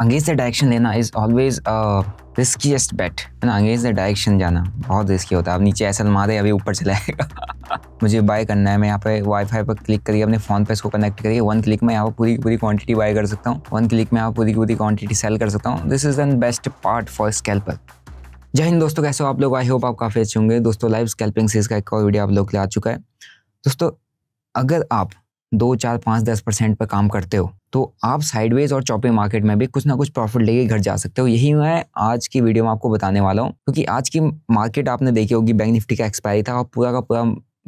अंगेज the direction लेना is always riskiest bet है ना अंगेज द डायरेक्शन जाना बहुत रिस्की होता है अब नीचे ऐसा मार दे अभी ऊपर चलाएगा मुझे बाय करना है मैं यहाँ पे वाईफाई पर क्लिक करिए अपने फ़ोन पे इसको कनेक्ट करिए वन क्लिक में यहाँ पर पूरी पूरी क्वांटिटी बाय कर सकता हूँ वन क्लिक में यहाँ पूरी पूरी क्वांटिटी सेल कर सकता हूँ this is an best part for scalper जय हिंद दोस्तों कैसे हो आप लोग आई होप आप काफ़ी अच्छे होंगे दोस्तों लाइव स्कैल्पिंग सीरीज का एक और वीडियो आप लोग के लिए आ चुका है दोस्तों अगर आप दो चार पाँच दस परसेंट पर काम करते हो तो आप साइडवेज और चौपी मार्केट में भी कुछ ना कुछ प्रॉफिट लेके घर जा सकते हो यही मैं आज की वीडियो में आपको बताने वाला हूँ क्योंकि आज की मार्केट आपने देखी होगी बैंक निफ्टी का एक्सपायरी था और पूरा का पूरा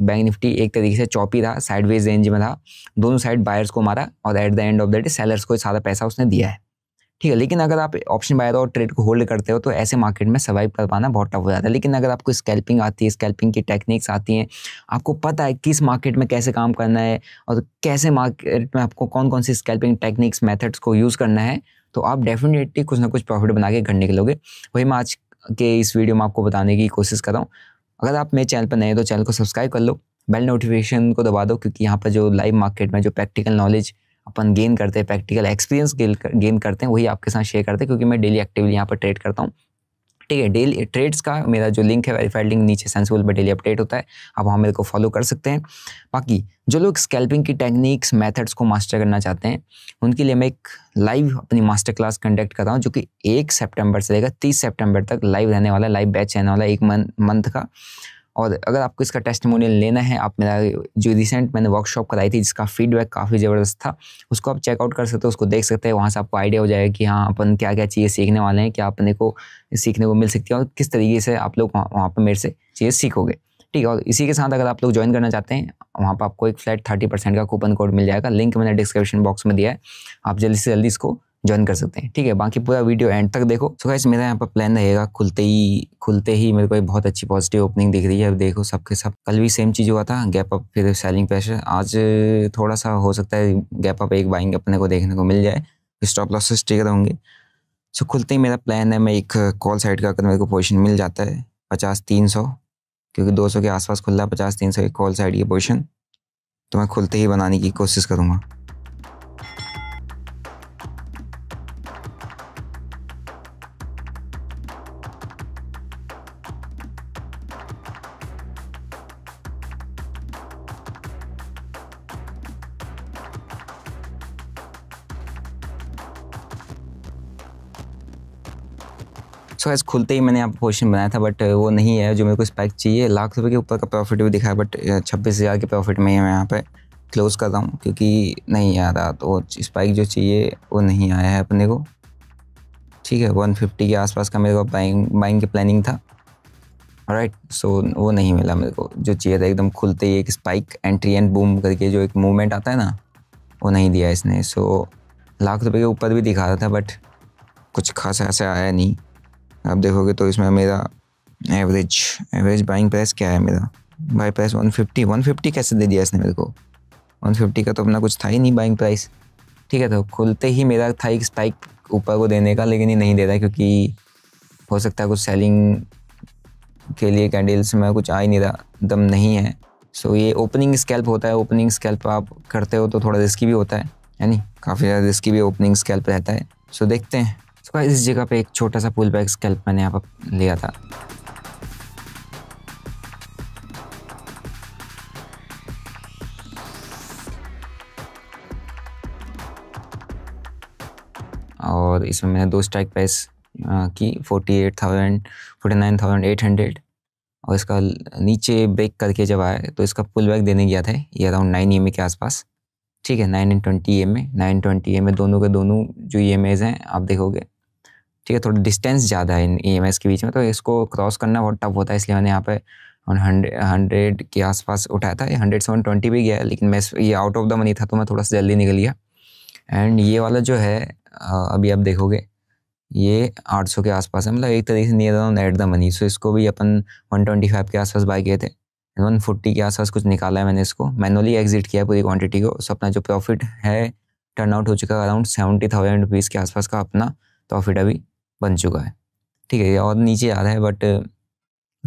बैंक निफ्टी एक तरीके से चौपी रहा साइडवेज रेंज में था दोनों साइड बायर्स को मारा और at the end of the day sellers को सारा पैसा उसने दिया है ठीक है लेकिन अगर आप ऑप्शन बाय और ट्रेड को होल्ड करते हो तो ऐसे मार्केट में सर्वाइव कर पाना बहुत टफ हो जाता है लेकिन अगर आपको स्कैल्पिंग आती है स्कैल्पिंग की टेक्निक्स आती हैं आपको पता है किस मार्केट में कैसे काम करना है और कैसे मार्केट में आपको कौन कौन सी स्कैल्पिंग टेक्निक्स मेथड्स को यूज़ करना है तो आप डेफिनेटली कुछ ना कुछ प्रॉफिट बना के घर निकलोगे वही मैं आज के इस वीडियो में आपको बताने की कोशिश कर रहा हूँ अगर आप मेरे चैनल पर नए तो चैनल को सब्सक्राइब कर लो बेल नोटिफिकेशन को दबा दो क्योंकि यहाँ पर जो लाइव मार्केट में जो प्रैक्टिकल नॉलेज अपन गेन करते हैं प्रैक्टिकल एक्सपीरियंस गेन करते हैं वही आपके साथ शेयर करते हैं क्योंकि मैं डेली एक्टिवली यहाँ पर ट्रेड करता हूँ ठीक है डेली ट्रेड्स का मेरा जो लिंक है वेरीफाइड लिंक नीचे सेंसिबल पर डेली अपडेट होता है आप वहाँ मेरे को फॉलो कर सकते हैं बाकी जो लोग स्कैल्पिंग की टेक्निक्स मेथड्स को मास्टर करना चाहते हैं उनके लिए मैं एक लाइव अपनी मास्टर क्लास कंडक्ट कर रहा हूँ जो कि एक सेप्टेम्बर से लेकर तीस सेप्टेम्बर तक लाइव रहने वाला लाइव बैच रहने वाला एक मंथ मंथ का और अगर आपको इसका टेस्टमोनियल लेना है आप मेरा जो रिसेंट मैंने वर्कशॉप कराई थी जिसका फीडबैक काफ़ी ज़बरदस्त था उसको आप चेकआउट कर सकते हो उसको देख सकते हैं वहाँ से आपको आइडिया हो जाएगा कि हाँ अपन क्या क्या चीज़ें सीखने वाले हैं क्या अपने को सीखने को मिल सकती है और किस तरीके से आप लोग वहाँ पर मेरे से चीज़ें सीखोगे ठीक है और इसी के साथ अगर आप लोग ज्वाइन करना चाहते हैं वहाँ पर आपको एक फ्लैट थर्टी परसेंट का कूपन कोड मिल जाएगा लिंक मैंने डिस्क्रिप्शन बॉक्स में दिया है आप जल्दी से जल्दी इसको ज्वाइन कर सकते हैं ठीक है बाकी पूरा वीडियो एंड तक देखो सो गाइस मेरा यहाँ पर प्लान रहेगा खुलते ही खुलते ही मेरे को एक बहुत अच्छी पॉजिटिव ओपनिंग दिख रही है अब देखो सबके सब कल भी सेम चीज़ हुआ था गैप अप फिर सेलिंग प्रेशर आज थोड़ा सा हो सकता है गैप अप एक बाइंग अपने को देखने को मिल जाए स्टॉप लॉसेस ठीक होंगे सो खुलते ही मेरा प्लान है मैं एक कॉल साइड का अगर मेरे को पोजिशन मिल जाता है पचास तीन सौ क्योंकि दो सौ के आसपास खुल रहा है पचास तीन सौ एक कॉल साइड की पोजिशन तो मैं खुलते ही बनाने की कोशिश करूँगा सो एज खुलते ही मैंने यहाँ पोजिशन बनाया था बट वो नहीं है जो मेरे को स्पाइक चाहिए लाख रुपये के ऊपर का प्रॉफिट भी दिखाया बट छब्बीस हज़ार के प्रॉफिट में ही मैं यहाँ पर क्लोज़ कर रहा हूँ क्योंकि नहीं आ रहा तो स्पाइक जो चाहिए वो नहीं आया है अपने को ठीक है वन फिफ्टी के आसपास का मेरे को बाइंग बाइंग की प्लानिंग था राइट सो so, वो नहीं मिला मेरे को जो चाहिए था एकदम खुलते ही एक स्पाइक एंट्री एंड बूम करके जो एक मूवमेंट आता है ना वो नहीं दिया इसने सो so, लाख रुपए के ऊपर भी दिखा रहा था बट कुछ खास ऐसा आया नहीं आप देखोगे तो इसमें मेरा एवरेज एवरेज बाइंग प्राइस क्या है मेरा buy price one fifty one fifty कैसे दे दिया इसने मेरे को वन फिफ्टी का तो अपना कुछ था ही नहीं बाइंग प्राइस ठीक है तो खुलते ही मेरा था एक स्पाइक ऊपर को देने का लेकिन ये नहीं दे रहा क्योंकि हो सकता है कुछ सेलिंग के लिए कैंडल्स में कुछ आ ही नहीं रहा दम नहीं है सो ये ओपनिंग स्कैल्प होता है ओपनिंग स्कैल्प आप करते हो तो थोड़ा रिस्की भी होता है यानी काफ़ी ज़्यादा रिस्की भी ओपनिंग स्कैल्प रहता है सो देखते हैं इसका तो इस जगह पे एक छोटा सा पुल बैक स्केल्प मैंने यहाँ पर लिया था और इसमें मैंने दो स्ट्राइक प्राइस की forty eight thousand forty nine thousand eight hundred और इसका नीचे ब्रेक करके जब आया तो इसका पुल बैक देने गया था ये अराउंड नाइन ई के आसपास ठीक है nine and twenty E M A nine twenty E M A दोनों के दोनों जो ई एम एज हैं आप देखोगे ठीक है थोड़ा डिस्टेंस ज़्यादा है इन ई e के बीच में तो इसको क्रॉस करना बहुत टफ होता है इसलिए मैंने यहाँ पे और हंड्रेड हंड्रेड के आसपास उठाया था हंड्रेड सेवन ट्वेंटी भी गया लेकिन मैं ये आउट ऑफ द मनी था तो मैं थोड़ा सा जल्दी निकल गया एंड ये वाला जो है अभी आप देखोगे ये आठ सौ के आसपास है मतलब एक तरीके से near around at the money so इसको भी अपन वन ट्वेंटी फाइव के आसपास बाय किए थे वन फोर्टी के आसपास कुछ निकाला है मैंने इसको मैनुअली एग्जिट किया पूरी क्वान्टिटी को सो अपना जो प्रॉफिट है टर्न आउट हो चुका है अराउंड सेवेंटी थाउजेंड रुपीज़ के आसपास का अपना प्रॉफिट अभी बन चुका है ठीक है और नीचे आ रहा है बट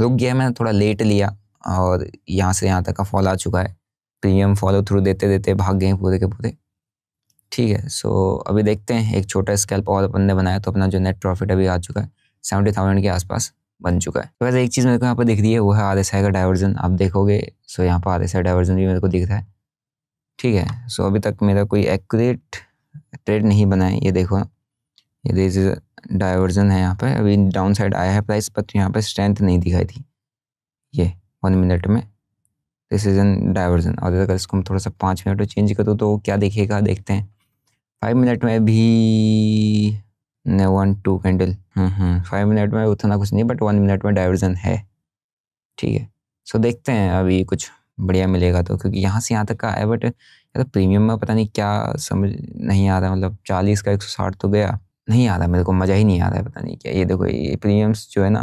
रुक गया मैंने थोड़ा लेट लिया और यहाँ से यहाँ तक का फॉल आ चुका है प्रीमियम फॉलो थ्रू देते देते भाग गए पूरे के पूरे ठीक है सो अभी देखते हैं एक छोटा स्कैल्प और अपन ने बनाया तो अपना जो नेट प्रॉफिट अभी आ चुका है सेवेंटी थाउजेंड के आसपास बन चुका है तो वैसे एक चीज़ मेरे को यहाँ पर दिख रही है वो है आर एस आई का डाइवर्जन आप देखोगे सो यहाँ पर आर एस आई डाइवर्जन भी मेरे को दिख रहा है ठीक है सो अभी तक मेरा कोई एक्यूरेट ट्रेड नहीं बना है ये देखो ये देर इज डाइवर्जन है यहाँ पर अभी डाउन साइड आया है प्राइस पर तो यहाँ पर स्ट्रेंथ नहीं दिखाई थी ये वन मिनट में दिस इज एन डाइवर्जन और अगर इसको हम थोड़ा सा पाँच मिनट में चेंज कर दो तो क्या देखेगा देखते हैं फाइव मिनट में भी ने one two candle five minute में उतना कुछ नहीं बट वन मिनट में डाइवर्जन है ठीक है सो देखते हैं अभी कुछ बढ़िया मिलेगा तो क्योंकि यहाँ से यहाँ तक का है बट या तो प्रीमियम में पता नहीं क्या समझ नहीं आ रहा मतलब चालीस का एक सौ साठ तो गया नहीं आ रहा मेरे को मज़ा ही नहीं आ रहा है पता नहीं क्या ये देखो ये प्रीमियम्स जो है ना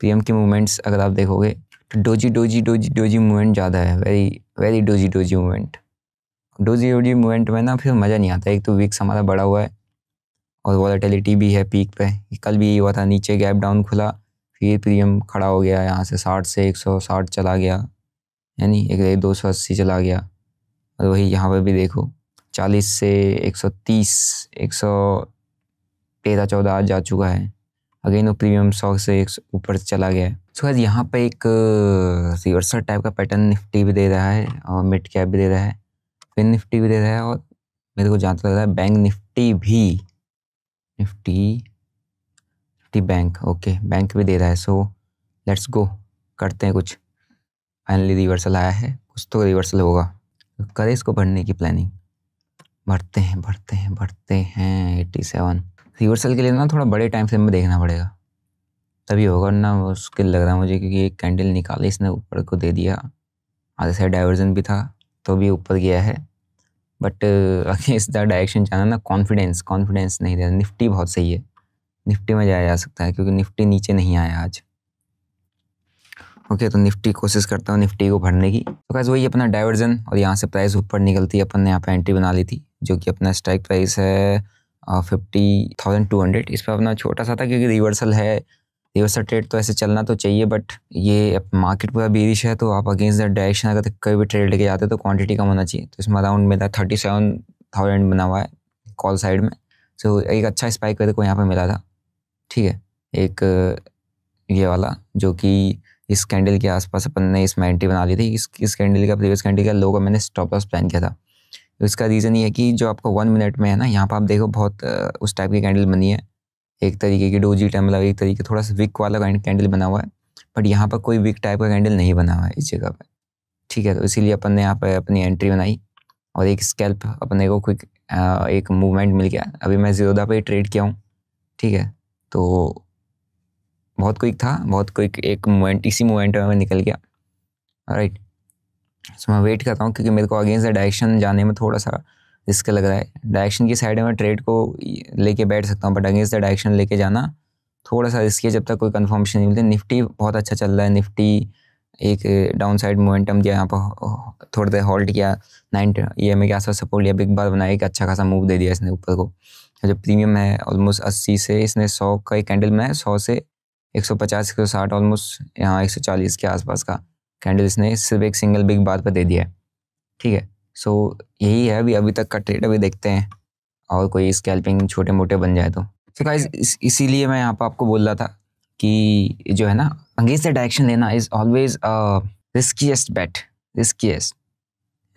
प्रीमियम के मूवमेंट्स अगर आप देखोगे तो doji doji doji doji movement ज़्यादा है very very doji doji movement doji doji movement में ना फिर मज़ा नहीं आता एक तो वीक्स हमारा बड़ा हुआ है और वॉलेटिलिटी भी है पीक पे कल भी यही हुआ था नीचे गैप डाउन खुला फिर प्रीमियम खड़ा हो गया यहाँ से साठ से एक सौ साठ चला गया यानी एक दो सौ अस्सी चला गया और वही यहाँ पर भी देखो चालीस से एक सौ तीस एक सौ तेरह चौदह आज जा चुका है अगेन वो प्रीमियम सौ से एक ऊपर चला गया है सो है यहाँ पे एक रिवर्सल uh, टाइप का पैटर्न निफ्टी भी दे रहा है और मिड कैप भी दे रहा है फिन निफ्टी भी दे रहा है और मेरे को जहाँ तक लग रहा है बैंक निफ्टी भी Nifty Nifty bank okay bank भी दे रहा है सो लेट्स गो करते हैं कुछ फाइनली रिवर्सल आया है कुछ तो रिवर्सल होगा करें इसको भरने की प्लानिंग भरते हैं भरते हैं भरते हैं एट्टी सेवन रिवर्सल के लिए ना थोड़ा बड़े टाइम फ्रेम में देखना पड़ेगा तभी होगा ना मुश्किल लग रहा मुझे क्योंकि एक कैंडल निकाली इसने ऊपर को दे दिया आधे साइड डाइवर्जन भी था तो भी ऊपर गया है बट अगेंस्ट द डायरेक्शन जाना ना कॉन्फिडेंस कॉन्फिडेंस नहीं देना निफ्टी बहुत सही है निफ्टी में जाया जा सकता है क्योंकि निफ्टी नीचे नहीं आया आज ओके तो निफ्टी कोशिश करता हूँ निफ्टी को भरने की तो कैसे वही अपना डाइवर्जन और यहाँ से प्राइस ऊपर निकलती है अपन ने यहाँ पर एंट्री बना ली थी जो कि अपना स्ट्राइक प्राइस है फिफ्टी थाउजेंड टू हंड्रेड इस पर अपना छोटा सा था क्योंकि रिवर्सल है रिवर्सल ट्रेड तो ऐसे चलना तो चाहिए बट ये मार्केट पूरा बेरिश है तो आप अगेंस्ट द डायरेक्शन अगर कभी भी ट्रेड लेके जाते तो क्वान्टिटी कम होना चाहिए तो इसमें अराउंड मेरा थर्टी सेवन थाउजेंड बना हुआ है कॉल साइड में सो so, एक अच्छा स्पाइक मेरे को यहाँ पर मिला था ठीक है एक ये वाला जो कि इस कैंडल के आसपास अपन ने इस मैंटी बना ली थी इस इस कैंडल का प्रीवियस कैंडल का लोगों का मैंने स्टॉप लॉस प्लान किया था तो इसका रीज़न ये है कि जो आपका वन मिनट में है ना यहाँ पर आप देखो बहुत उस टाइप की कैंडल बनी है एक तरीके की डोजी टेम्बल मतलब एक तरीके थोड़ा सा विक वाला कैंडल बना हुआ है बट यहाँ पर कोई विक टाइप का कैंडल नहीं बना हुआ है इस जगह पर ठीक है तो इसीलिए अपन ने यहाँ पर अपनी एंट्री बनाई और एक स्कैल्प अपने को क्विक एक मूवमेंट मिल गया अभी मैं जीरोदा पर ट्रेड किया हूँ ठीक है तो बहुत क्विक था बहुत क्विक एक मूवमेंट इसी मूवमेंट में निकल गया राइट सो मैं वेट करता हूँ क्योंकि मेरे को अगेंस्ट द डायरेक्शन जाने में थोड़ा सा रिस्क लग रहा है डायरेक्शन की साइड में ट्रेड को लेके बैठ सकता हूँ बट अगेंस्ट द डायरेक्शन लेके जाना थोड़ा सा रिस्की है जब तक कोई कन्फर्मेशन नहीं मिलती निफ्टी बहुत अच्छा चल रहा है निफ्टी एक डाउन साइड मोमेंटम दिया यहाँ पर थोड़ी देर हॉल्ट किया नाइन ई एम के आसपास सपोर्ट लिया बिग बार बनाया एक अच्छा खासा मूव दे दिया इसने ऊपर को जब प्रीमियम है ऑलमोस्ट अस्सी से इसने सौ का एक कैंडल में है सौ से एक सौ पचास एक सौ साठ ऑलमोस्ट यहाँ एक सौ चालीस के आसपास का कैंडल इसने सिर्फ एक सिंगल बिग बात पर दे दिया है ठीक है सो यही है अभी अभी तक का ट्रेड अभी देखते हैं और कोई स्कैल्पिंग छोटे मोटे बन जाए तो सो गाइज इसीलिए मैं यहाँ पर आपको बोल रहा था कि जो है ना अंगेज से डायरेक्शन लेना is always riskiest bet riskiest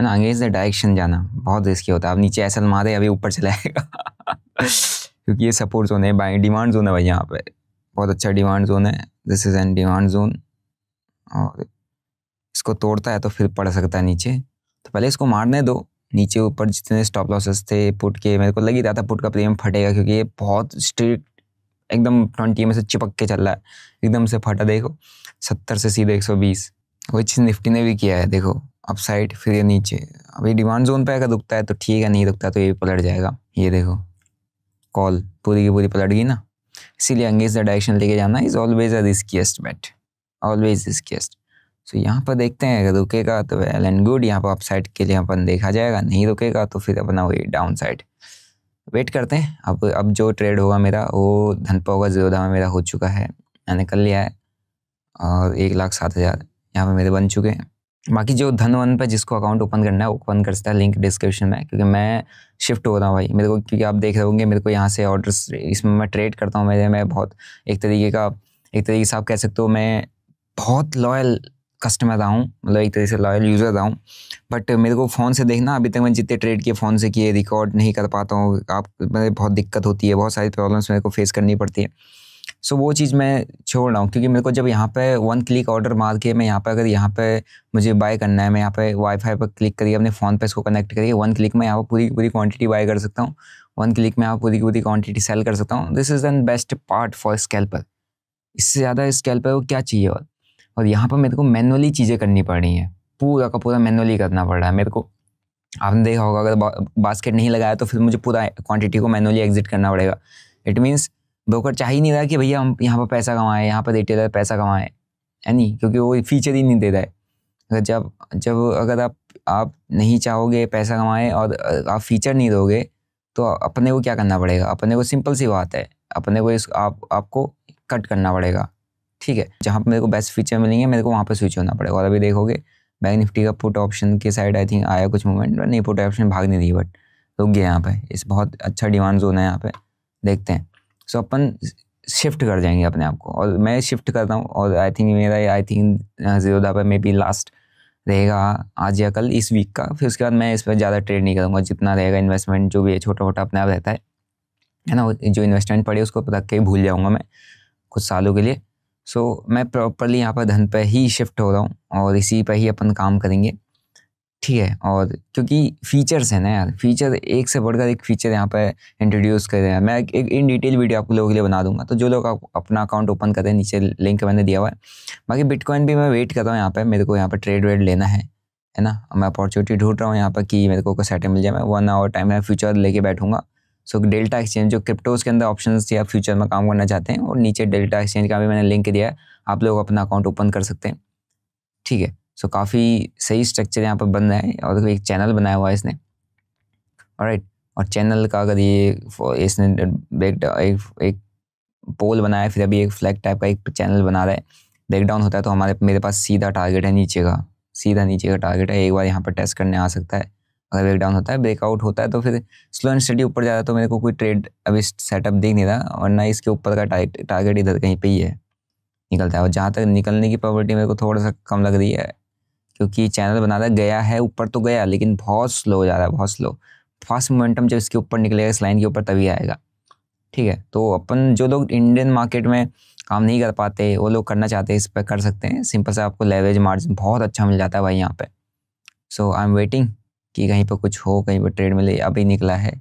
है ना अंगेज द डायरेक्शन जाना बहुत रिस्की होता है आप नीचे ऐसा मारे अभी ऊपर चलाएगा क्योंकि ये सपोर्ट जोन है बाई डिमांड जोन है भाई यहाँ पे बहुत अच्छा डिमांड जोन है this is an demand zone और इसको तोड़ता है तो फिर पड़ सकता है नीचे तो पहले इसको मारने दो नीचे ऊपर जितने स्टॉप लॉसेस थे पुट के मेरे को लग ही रहा था पुट का प्रीमियम फटेगा क्योंकि ये बहुत स्ट्रिक्ट एकदम ट्वेंटी में से चिपक के चल रहा है एकदम से फटा देखो सत्तर से सीधे एक सौ बीस वही चीज़ निफ्टी ने भी किया है देखो अपसाइड फिर ये नीचे अभी डिमांड जोन पे अगर दुखता है तो ठीक है नहीं दुखता तो ये भी पलट जाएगा ये देखो कॉल पूरी की पूरी पलट गई ना इसीलिए अंगेज द डायरेक्शन लेके जाना is always a riskiest bet always riskiest so यहाँ पर देखते हैं अगर रुकेगा तो वेल एंड गुड यहाँ पर अपसाइड के लिए अपन देखा जाएगा नहीं रुकेगा तो फिर अपना वही डाउन साइड वेट करते हैं अब अब जो ट्रेड होगा मेरा वो धनपा होगा जीरो दामा मेरा हो चुका है मैंने कर लिया है और एक लाख सात हज़ार यहाँ पर मेरे बन चुके हैं बाकी जो धन वन पर जिसको अकाउंट ओपन करना है ओपन कर सकता है लिंक डिस्क्रिप्शन में क्योंकि मैं शिफ्ट हो रहा हूँ भाई मेरे को क्योंकि आप देख रहे होंगे मेरे को यहाँ से ऑर्डर्स इसमें मैं ट्रेड करता हूँ मेरे मैं बहुत एक तरीके का एक तरीके से आप कह सकते हो मैं बहुत लॉयल कस्टमर रहा हूँ मतलब एक तरह से लॉयल यूज़र रहा हूँ बट मेरे को फ़ोन से देखना अभी तक मैंने जितने ट्रेड किए फ़ोन से किए रिकॉर्ड नहीं कर पाता हूँ आप मेरे मतलब बहुत दिक्कत होती है बहुत सारी प्रॉब्लम्स मेरे को फेस करनी पड़ती है सो so, वो चीज़ मैं छोड़ रहा हूँ क्योंकि मेरे को जब यहाँ पे वन क्लिक ऑर्डर मार के मैं यहाँ पे अगर यहाँ पे मुझे बाय करना है मैं यहाँ पे वाईफाई पर क्लिक करिए अपने फ़ोन पे इसको कनेक्ट करिए वन क्लिक में यहाँ पर पूरी पूरी क्वांटिटी बाय कर सकता हूँ वन क्लिक में आप पूरी पूरी क्वांटिटी सेल कर सकता हूँ this is than best part for scalper इससे ज़्यादा स्केल्पर को क्या चाहिए और और यहाँ पर मेरे को मैनुअली चीज़ें करनी पड़ रही हैं पूरा का पूरा मैनुअली करना पड़ रहा है मेरे को आपने देखा होगा अगर बास्केट नहीं लगाया तो फिर मुझे पूरा क्वांटिटी को मैनुअली एग्जिट करना पड़ेगा इट मीन्स ब्रोकर चाह ही नहीं रहा कि भैया हम यहाँ पर पैसा कमाएँ यहाँ पर रिटेलर पैसा कमाएँ है नहीं क्योंकि वो फीचर ही नहीं दे रहा है अगर जब जब अगर आप आप नहीं चाहोगे पैसा कमाएँ और आप फीचर नहीं दोगे तो अपने को क्या करना पड़ेगा अपने को सिंपल सी बात है अपने को इस आप आपको कट करना पड़ेगा ठीक है जहाँ पर मेरे को बेस्ट फीचर मिलेंगे मेरे को वहाँ पर स्विच होना पड़ेगा और अभी देखोगे बैंक निफ्टी का पुट ऑप्शन के साइड आई थिंक आया कुछ मोमेंट नहीं पुट ऑप्शन भाग नहीं रही बट रुक गया यहाँ पे इस बहुत अच्छा डिमांड जोन है यहाँ पे देखते हैं सो अपन शिफ्ट कर जाएंगे अपने आप को और मैं शिफ्ट करता हूँ और आई थिंक मेरा आई थिंक दा पे मे बी लास्ट रहेगा आज या कल इस वीक का फिर उसके बाद मैं इस पर ज़्यादा ट्रेड नहीं करूँगा जितना रहेगा इन्वेस्टमेंट जो भी है छोटा मोटा अपने आप रहता है है ना जो इन्वेस्टमेंट पड़े उसको रख के भूल जाऊँगा मैं कुछ सालों के लिए सो so, मैं प्रॉपरली यहाँ पर धन पर ही शिफ्ट हो रहा हूँ और इसी पर ही अपन काम करेंगे ठीक है और क्योंकि फीचर्स हैं ना यार फीचर एक से बढ़कर एक फ़ीचर यहाँ पर इंट्रोड्यूस कर रहे हैं मैं एक इन डिटेल वीडियो आप लोगों के लिए बना दूंगा तो जो लोग आप अपना अकाउंट ओपन करें नीचे लिंक मैंने दिया हुआ है बाकी बिटकॉइन भी मैं वेट कर रहा हूँ यहाँ पर मेरे को यहाँ पर ट्रेड वेड लेना है है ना मैं अपॉर्चुनिटी ढूंढ रहा हूँ यहाँ पर कि मेरे को सेटल मिल जाए मैं वन आवर टाइम में फ्यूचर लेके बैठूंगा सो डेल्टा एक्सचेंज जो क्रिप्टोज के अंदर ऑप्शन या फ्यूचर में काम करना चाहते हैं और नीचे डेल्टा एक्सचेंज का भी मैंने लिंक दिया है आप लोग अपना अकाउंट ओपन कर सकते हैं ठीक है सो काफ़ी सही स्ट्रक्चर यहाँ पर बन रहा है और एक चैनल बनाया हुआ है इसने राइट और चैनल का अगर ये इसने एक, एक पोल बनाया फिर अभी एक फ्लैग टाइप का एक चैनल बना रहा है ब्रेकडाउन होता है तो हमारे मेरे पास सीधा टारगेट है नीचे का सीधा नीचे का टारगेट है एक बार यहाँ पर टेस्ट करने आ सकता है अगर ब्रेकडाउन होता है ब्रेकआउट होता है तो फिर स्लो एंड स्टडी ऊपर जाता है तो मेरे को कोई ट्रेड अभी सेटअप देख नहीं रहा और ना इसके ऊपर का टारगेट इधर कहीं पे ही है निकलता है और जहाँ तक निकलने की प्रॉबर्टी मेरे को थोड़ा सा कम लग रही है क्योंकि चैनल बनाता गया है ऊपर तो गया लेकिन बहुत स्लो जा रहा है बहुत स्लो फास्ट मोमेंटम जब इसके ऊपर निकलेगा इस लाइन के ऊपर तभी आएगा ठीक है तो अपन जो लोग इंडियन मार्केट में काम नहीं कर पाते वो लोग करना चाहते हैं इस पर कर सकते हैं सिंपल से आपको लेवरेज मार्जिन बहुत अच्छा मिल जाता है भाई यहाँ पे सो आई एम वेटिंग कि कहीं पर कुछ हो कहीं पर ट्रेड मिले अभी निकला है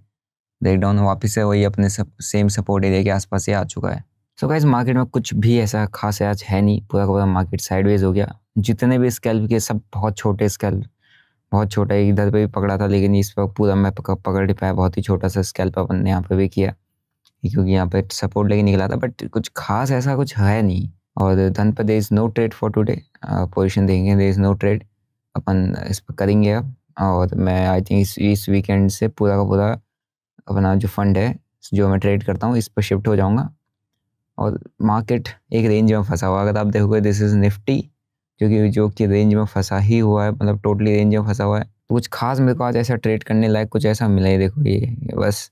ब्रेकडाउन वापस है वही अपने सब सेम सपोर्ट एरिया के आसपास ही आ चुका है सो गाइज मार्केट में कुछ भी ऐसा खास आज है नहीं पूरा का पूरा मार्केट साइडवेज हो गया जितने भी स्केल्प के सब बहुत छोटे स्केल बहुत छोटा इधर पे भी पकड़ा था लेकिन इस पर पूरा मैं पकड़ नहीं पाया बहुत ही छोटा सा स्कैल्प अपन ने यहाँ पे भी किया क्योंकि यहाँ पे सपोर्ट लेके निकला था बट कुछ खास ऐसा कुछ है नहीं और धन पर there is no trade for today position देंगे दे इज़ नो ट्रेड अपन इस पर करेंगे अब और मैं आई थिंक इस इस वीकेंड से पूरा का पूरा अपना जो फंड है जो मैं ट्रेड करता हूँ इस पर शिफ्ट हो जाऊँगा और मार्केट एक रेंज में फंसा हुआ अगर आप देखोगे दिस इज़ निफ्टी जो कि जो कि रेंज में फंसा ही हुआ है मतलब टोटली रेंज में फंसा हुआ है तो कुछ खास मेरे को आज ऐसा ट्रेड करने लायक कुछ ऐसा मिला ही देखो ये बस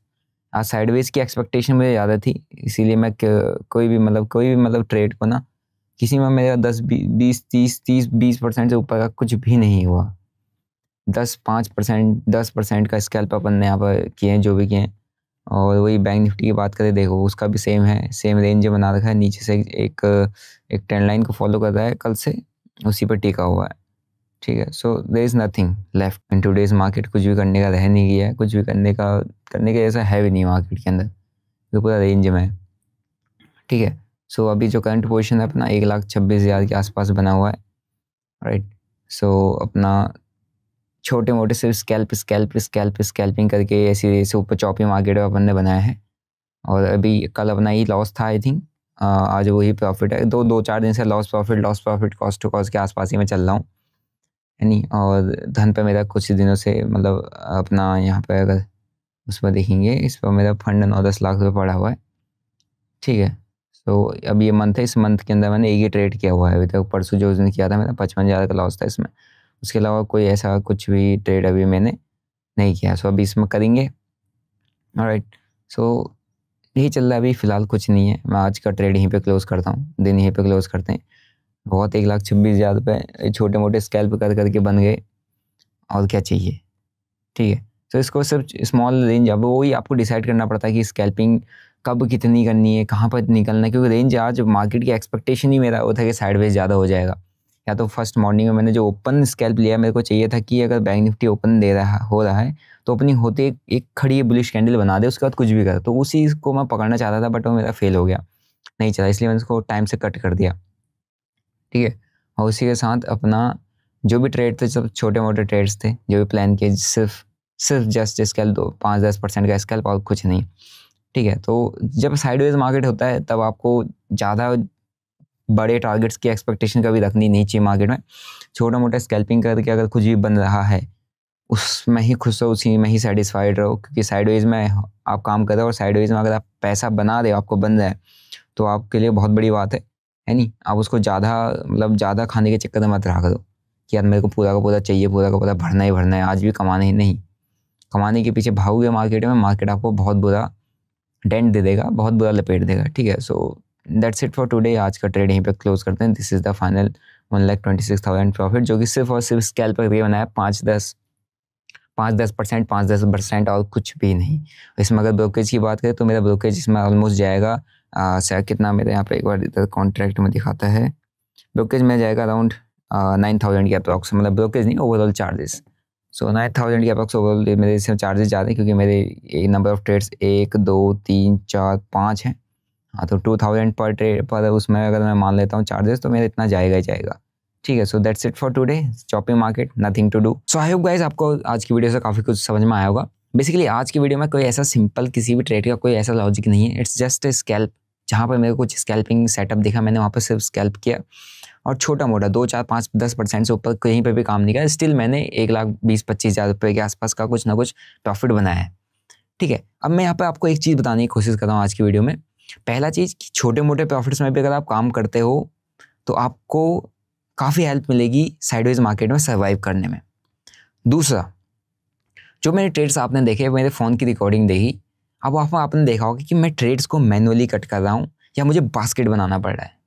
आज साइडवेज की एक्सपेक्टेशन मुझे ज़्यादा थी इसीलिए मैं कोई भी मतलब कोई भी मतलब ट्रेड को ना किसी में मेरा दस बीस तीस तीस बीस परसेंट से ऊपर का कुछ भी नहीं हुआ दस पाँच परसेंट दस परसेंट का स्कैल्प अपन ने यहाँ पर किए हैं जो भी किए हैं और वही बैंक निफ्टी की बात करें देखो उसका भी सेम है सेम रेंज बना रखा है नीचे से एक एक ट्रेंड लाइन को फॉलो कर रहा है कल से उसी पर टिका हुआ है ठीक है so there is nothing left in two days market कुछ भी करने का रह नहीं गया है कुछ भी करने का करने का जैसा है भी नहीं मार्केट के अंदर जो पूरा रेंज में है ठीक है सो अभी जो करंट पोजिशन है अपना एक लाख छब्बीस हज़ार के आसपास बना हुआ है राइट सो अपना छोटे मोटे सिर्फ स्केल्प स्केल्प स्कैल्प स्केल्पिंग करके ऐसे ऐसे ऊपर चौपी मार्केट अपन ने बनाया है और अभी कल अपना ही लॉस था आई थिंक आज वही प्रॉफिट है दो दो चार दिन से loss profit loss profit cost to cost के आसपास ही मैं चल रहा हूँ है नी और धन पे मेरा कुछ दिनों से मतलब अपना यहाँ पे अगर उस पर देखेंगे इस पर मेरा फंड नौ दस लाख रुपये पड़ा हुआ है ठीक है तो अब ये मंथ है इस मंथ के अंदर मैंने एक ही ट्रेड किया हुआ है अभी तक परसों जो उस दिन किया था मेरा पचपन हज़ार का लॉस था इसमें उसके अलावा कोई ऐसा कुछ भी ट्रेड अभी मैंने नहीं किया सो अभी इसमें करेंगे राइट सो यही चल रहा है अभी फ़िलहाल कुछ नहीं है मैं आज का ट्रेड यहीं पे क्लोज़ करता हूँ दिन यहीं पे क्लोज़ करते हैं बहुत एक लाख छब्बीस हज़ार रुपये छोटे मोटे स्कैल्प कर करके बन गए और क्या चाहिए ठीक है तो इसको सिर्फ स्मॉल रेंज अब वही आपको डिसाइड करना पड़ता है कि स्कैल्पिंग कब कितनी करनी है कहाँ पर निकलना है क्योंकि रेंज आज मार्केट की एक्सपेक्टेशन ही मेरा वो था कि साइडवेज ज़्यादा हो जाएगा या तो फर्स्ट मॉर्निंग में मैंने जो ओपन स्कैल्प लिया मेरे को चाहिए था कि अगर बैंक निफ्टी ओपन दे रहा हो रहा है तो ओपनिंग होते एक, एक खड़ी बुलिश कैंडल बना दे उसके बाद कुछ भी कर तो उसी को मैं पकड़ना चाहता था बट वो मेरा फेल हो गया नहीं चला इसलिए मैंने उसको टाइम से कट कर दिया ठीक है और उसी के साथ अपना जो भी ट्रेड थे सब छोटे मोटे ट्रेड्स थे जो भी प्लान किए सिर्फ सिर्फ जस्ट स्केल दो पाँच दस परसेंट का स्केल और कुछ नहीं ठीक है तो जब साइडवेज मार्केट होता है तब आपको ज़्यादा बड़े टारगेट्स की एक्सपेक्टेशन कभी रखनी नहीं चाहिए मार्केट में छोटा मोटा स्कैल्पिंग करके अगर कुछ भी बन रहा है उसमें ही खुश रहो उसी में ही सेटिस्फाइड रहो क्योंकि साइडवेज में आप काम कर रहे हो और साइडवेज में अगर आप पैसा बना रहे हो आपको बन रहा है तो आपके लिए बहुत बड़ी बात है है नहीं आप उसको ज़्यादा मतलब ज़्यादा खाने के चक्कर में मत रहा करो कि यार मेरे को पूरा का पूरा चाहिए पूरा का पूरा भरना ही भरना है आज भी कमाना ही नहीं कमाने के पीछे भागोगे मार्केट में मार्केट आपको बहुत बुरा डेंट दे देगा बहुत बुरा लपेट देगा ठीक है so that's it for today आज का ट्रेड यहीं पर क्लोज करते हैं this is the final one lakh twenty six thousand profit जो कि सिर्फ और सिर्फ स्केल पर भी बनाया पाँच दस पाँच दस परसेंट पाँच दस परसेंट और कुछ भी नहीं इसमें अगर ब्रोकेज की बात करें तो मेरा ब्रोकेज इसमें ऑलमोस्ट जाएगा शायद कितना मेरे यहाँ पे एक बार इधर कॉन्ट्रैक्ट में दिखाता है ब्रोकेज में जाएगा अराउंड नाइन थाउजेंड के अप्रॉक्स मतलब ब्रोकेज नहीं overall charges so nine thousand के अप्रॉक्स ओवरऑल मेरे इसमें चार्जेस ज़्यादा हैं क्योंकि मेरे नंबर ऑफ़ ट्रेड्स एक दो तीन चार पाँच हैं हाँ तो टू थाउजेंड पर ट्रेड पर उसमें अगर मैं मान लेता हूँ चार्जेस तो मेरा इतना जाएगा ही जाएगा ठीक है so that's it for today chopping market nothing to do so I hope guys आपको आज की वीडियो से काफ़ी कुछ समझ में आया होगा बेसिकली आज की वीडियो में कोई ऐसा सिंपल किसी भी ट्रेड का कोई ऐसा लॉजिक नहीं है इट्स जस्ट ए स्कैल्प जहाँ पर मेरे को कुछ स्कैल्पिंग सेटअप देखा मैंने वहाँ पर सिर्फ स्कैल्प किया और छोटा मोटा दो चार पाँच दस परसेंट से ऊपर कहीं पर भी काम नहीं किया स्टिल मैंने एक लाख बीस पच्चीस हज़ार रुपये के आसपास का कुछ ना कुछ प्रॉफिट बनाया है ठीक है अब मैं यहाँ पर आपको एक चीज़ बताने की कोशिश कर रहा हूँ आज की वीडियो में पहला चीज़ कि छोटे मोटे प्रॉफिट्स में भी अगर आप काम करते हो तो आपको काफ़ी हेल्प मिलेगी साइडवेज मार्केट में सर्वाइव करने में दूसरा जो मेरे ट्रेड्स आपने देखे मेरे फ़ोन की रिकॉर्डिंग देखी अब आप आपने देखा होगा कि मैं ट्रेड्स को मैनुअली कट कर रहा हूँ या मुझे बास्केट बनाना पड़ रहा है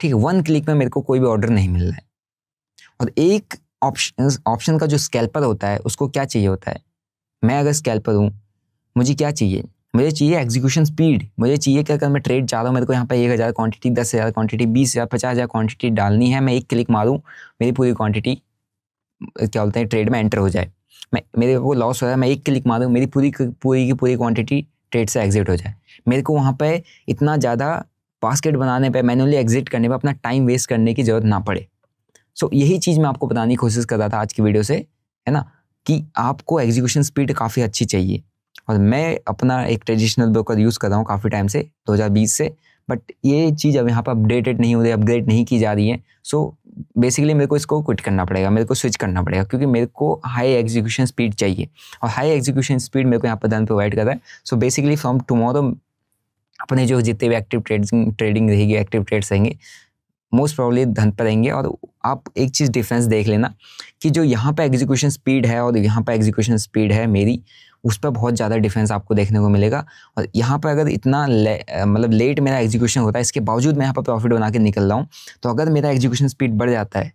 ठीक है वन क्लिक में मेरे को कोई भी ऑर्डर नहीं मिल रहा है और एक ऑप्शन ऑप्शन का जो स्कैल्पर होता है उसको क्या चाहिए होता है मैं अगर स्कैल्पर हूँ मुझे क्या चाहिए मुझे चाहिए एग्जीक्यूशन स्पीड मुझे चाहिए कि अगर मैं ट्रेड हूँ मेरे को यहाँ पर एक हज़ार क्वान्टिटी दस हज़ार क्वान्टिटी बीस हज़ार पचास हज़ार क्वान्टिटी डालनी है मैं एक क्लिक मारूँ मेरी पूरी क्वान्टिटी क्या बोलते हैं ट्रेड में एंटर हो जाए मैं मेरे को लॉस हो रहा है मैं एक क्लिक मारूँ मेरी पूरी पूरी की पूरी क्वान्टिटी ट्रेड से एग्जिट हो जाए मेरे को वहाँ पर इतना ज़्यादा बास्केट बनाने पर मैनुअली एग्जिट करने पर अपना टाइम वेस्ट करने की ज़रूरत ना पड़े सो so, यही चीज़ मैं आपको बताने की कोशिश कर रहा था आज की वीडियो से है ना कि आपको एग्जीक्यूशन स्पीड काफ़ी अच्छी चाहिए और मैं अपना एक ट्रेडिशनल ब्रोकर यूज़ कर रहा हूँ काफ़ी टाइम से 2020 से बट ये चीज़ अब यहाँ पर अपडेटेड नहीं हो रही अपग्रेड नहीं की जा रही है सो बेसिकली मेरे को इसको क्विट करना पड़ेगा मेरे को स्विच करना पड़ेगा क्योंकि मेरे को हाई एग्जीक्यूशन स्पीड चाहिए और हाई एग्जीक्यूशन स्पीड मेरे को यहाँ पर धन प्रोवाइड कर रहा है सो बेसिकली फ्रॉम टुमारो अपने जो जितने भी एक्टिव ट्रेडिंग ट्रेडिंग रहेगी एक्टिव ट्रेड्स रहेंगे मोस्ट प्रॉब्ली धन पर रहेंगे और आप एक चीज़ डिफरेंस देख लेना कि जो यहाँ पर एग्जीक्यूशन स्पीड है और यहाँ पर एग्जीक्यूशन स्पीड है मेरी उस पर बहुत ज़्यादा डिफेंस आपको देखने को मिलेगा और यहाँ पर अगर इतना ले, मतलब लेट मेरा एग्जीक्यूशन होता है इसके बावजूद मैं यहाँ पर प्रॉफिट बना के निकल रहा हूँ तो अगर मेरा एग्जीक्यूशन स्पीड बढ़ जाता है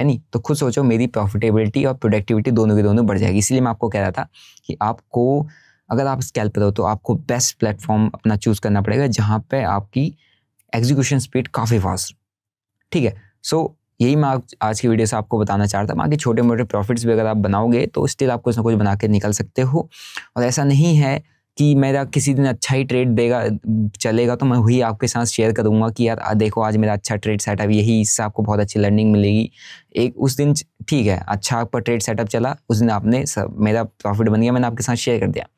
है नहीं तो खुद सोचो मेरी प्रॉफिटेबिलिटी और प्रोडक्टिविटी दोनों के दोनों बढ़ जाएगी इसलिए मैं आपको कह रहा था कि आपको अगर आप पर हो तो आपको बेस्ट प्लेटफॉर्म अपना चूज़ करना पड़ेगा जहाँ पर आपकी एग्जीक्यूशन स्पीड काफ़ी फास्ट ठीक है सो so, यही मैं आज की वीडियो से आपको बताना चाह रहा था बाकी छोटे मोटे प्रॉफिट्स भी अगर आप बनाओगे तो स्टिल आप कुछ ना कुछ बना के निकल सकते हो और ऐसा नहीं है कि मेरा किसी दिन अच्छा ही ट्रेड देगा चलेगा तो मैं वही आपके साथ शेयर करूँगा कि यार देखो आज मेरा अच्छा ट्रेड सेटअप यही इससे आपको बहुत अच्छी लर्निंग मिलेगी एक उस दिन ठीक है अच्छा आपका ट्रेड सेटअप चला उस दिन आपने सब मेरा प्रॉफिट बन गया मैंने आपके साथ शेयर कर दिया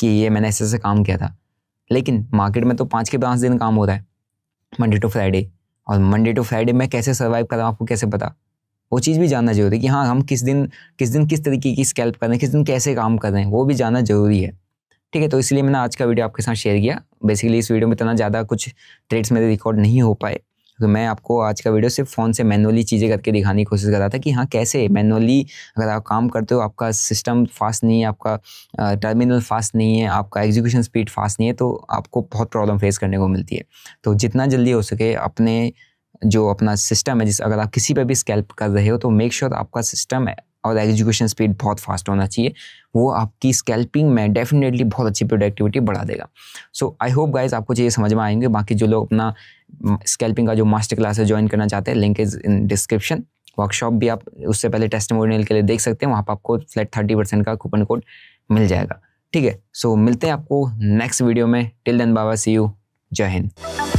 कि ये मैंने ऐसे ऐसे काम किया था लेकिन मार्केट में तो पाँच के पाँच दिन काम हो रहा है मंडे टू फ्राइडे और मंडे टू फ्राइडे मैं कैसे सर्वाइव कर रहा हूँ आपको कैसे पता वो चीज़ भी जानना जरूरी है कि हाँ हम किस दिन किस दिन किस तरीके की स्कैल्प कर रहे हैं किस दिन कैसे काम कर रहे हैं वो भी जानना जरूरी है ठीक है तो इसलिए मैंने आज का वीडियो आपके साथ शेयर किया बेसिकली इस वीडियो में इतना ज़्यादा कुछ ट्रेड्स मेरे रिकॉर्ड नहीं हो पाए तो मैं आपको आज का वीडियो सिर्फ फ़ोन से मैनुअली चीज़ें करके दिखाने की कोशिश कर रहा था कि हाँ कैसे मैनुअली अगर आप काम करते हो आपका सिस्टम फास्ट नहीं है आपका टर्मिनल फास्ट नहीं है आपका एग्जीक्यूशन स्पीड फास्ट नहीं है तो आपको बहुत प्रॉब्लम फेस करने को मिलती है तो जितना जल्दी हो सके अपने जो अपना सिस्टम है जिस अगर आप किसी पर भी स्कैल्प कर रहे हो तो मेक श्योर sure आपका सिस्टम और एग्जीक्यूशन स्पीड बहुत फास्ट होना चाहिए वो आपकी स्कैल्पिंग में डेफिनेटली बहुत अच्छी प्रोडक्टिविटी बढ़ा देगा सो आई होप गाइज आपको चाहिए समझ में आएंगे बाकी जो लोग अपना स्कैल्पिंग का जो मास्टर क्लास है ज्वाइन करना चाहते हैं link is in description workshop भी आप उससे पहले टेस्ट मोडल के लिए देख सकते हैं वहाँ पर आपको फ्लैट थर्टी परसेंट का कूपन कोड मिल जाएगा ठीक है सो मिलते हैं आपको नेक्स्ट वीडियो में टिल देन बाबा सी यू जय हिंद